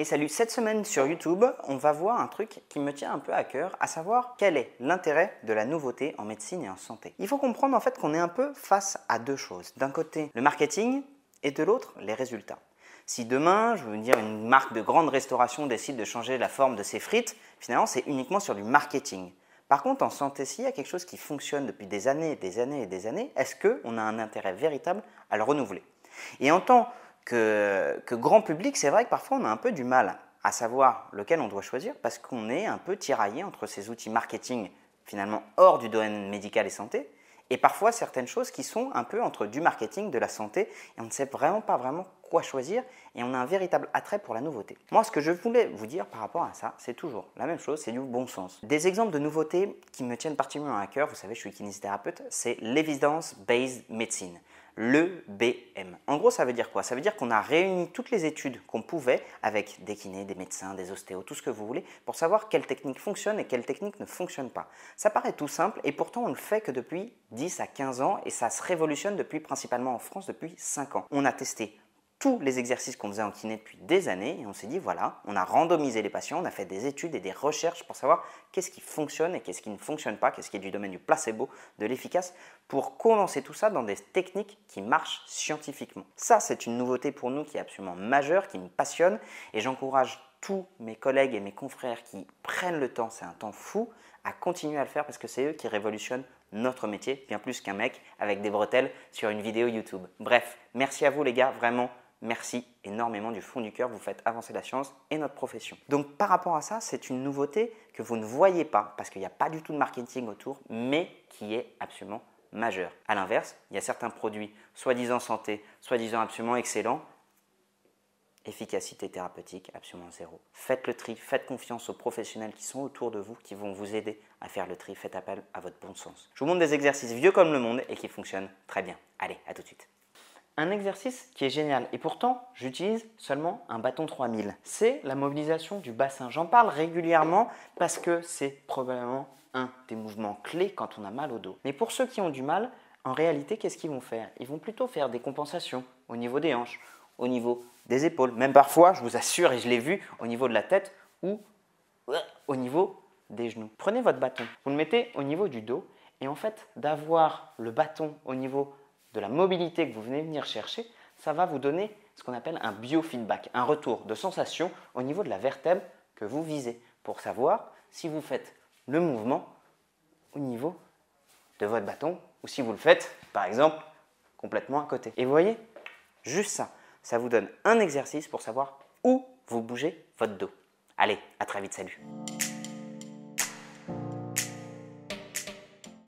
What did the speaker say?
Et salut, cette semaine sur YouTube, on va voir un truc qui me tient un peu à cœur, à savoir quel est l'intérêt de la nouveauté en médecine et en santé. Il faut comprendre en fait qu'on est un peu face à deux choses. D'un côté, le marketing et de l'autre, les résultats. Si demain, je veux dire, une marque de grande restauration décide de changer la forme de ses frites, finalement, c'est uniquement sur du marketing. Par contre, en santé, s'il y a quelque chose qui fonctionne depuis des années, des années et des années, est-ce qu'on a un intérêt véritable à le renouveler Et en tant que, grand public, c'est vrai que parfois on a un peu du mal à savoir lequel on doit choisir parce qu'on est un peu tiraillé entre ces outils marketing finalement hors du domaine médical et santé et parfois certaines choses qui sont un peu entre du marketing, de la santé et on ne sait vraiment pas vraiment quoi choisir et on a un véritable attrait pour la nouveauté. Moi, ce que je voulais vous dire par rapport à ça, c'est toujours la même chose, c'est du bon sens. Des exemples de nouveautés qui me tiennent particulièrement à cœur, vous savez, je suis kinésithérapeute, c'est l'Evidence based medicine le BM. En gros, ça veut dire quoi Ça veut dire qu'on a réuni toutes les études qu'on pouvait avec des kinés, des médecins, des ostéos, tout ce que vous voulez, pour savoir quelle technique fonctionne et quelle technique ne fonctionne pas. Ça paraît tout simple et pourtant on le fait que depuis 10 à 15 ans et ça se révolutionne depuis principalement en France depuis 5 ans. On a testé tous les exercices qu'on faisait en kiné depuis des années et on s'est dit voilà, on a randomisé les patients, on a fait des études et des recherches pour savoir qu'est-ce qui fonctionne et qu'est-ce qui ne fonctionne pas, qu'est-ce qui est du domaine du placebo, de l'efficace, pour condenser tout ça dans des techniques qui marchent scientifiquement. Ça, c'est une nouveauté pour nous qui est absolument majeure, qui nous passionne et j'encourage tous mes collègues et mes confrères qui prennent le temps, c'est un temps fou, à continuer à le faire parce que c'est eux qui révolutionnent notre métier, bien plus qu'un mec avec des bretelles sur une vidéo YouTube. Bref, merci à vous les gars, vraiment Merci énormément du fond du cœur, vous faites avancer la science et notre profession. Donc par rapport à ça, c'est une nouveauté que vous ne voyez pas parce qu'il n'y a pas du tout de marketing autour, mais qui est absolument majeure. À l'inverse, il y a certains produits soi-disant santé, soi-disant absolument excellents, efficacité thérapeutique absolument zéro. Faites le tri, faites confiance aux professionnels qui sont autour de vous, qui vont vous aider à faire le tri, faites appel à votre bon sens. Je vous montre des exercices vieux comme le monde et qui fonctionnent très bien. Allez, à tout de suite. Un exercice qui est génial et pourtant j'utilise seulement un bâton 3000. C'est la mobilisation du bassin. J'en parle régulièrement parce que c'est probablement un des mouvements clés quand on a mal au dos. Mais pour ceux qui ont du mal, en réalité, qu'est-ce qu'ils vont faire Ils vont plutôt faire des compensations au niveau des hanches, au niveau des épaules, même parfois, je vous assure et je l'ai vu, au niveau de la tête ou euh, au niveau des genoux. Prenez votre bâton, vous le mettez au niveau du dos et en fait, d'avoir le bâton au niveau de la mobilité que vous venez venir chercher, ça va vous donner ce qu'on appelle un biofeedback, un retour de sensation au niveau de la vertèbre que vous visez pour savoir si vous faites le mouvement au niveau de votre bâton ou si vous le faites, par exemple, complètement à côté. Et vous voyez, juste ça, ça vous donne un exercice pour savoir où vous bougez votre dos. Allez, à très vite, salut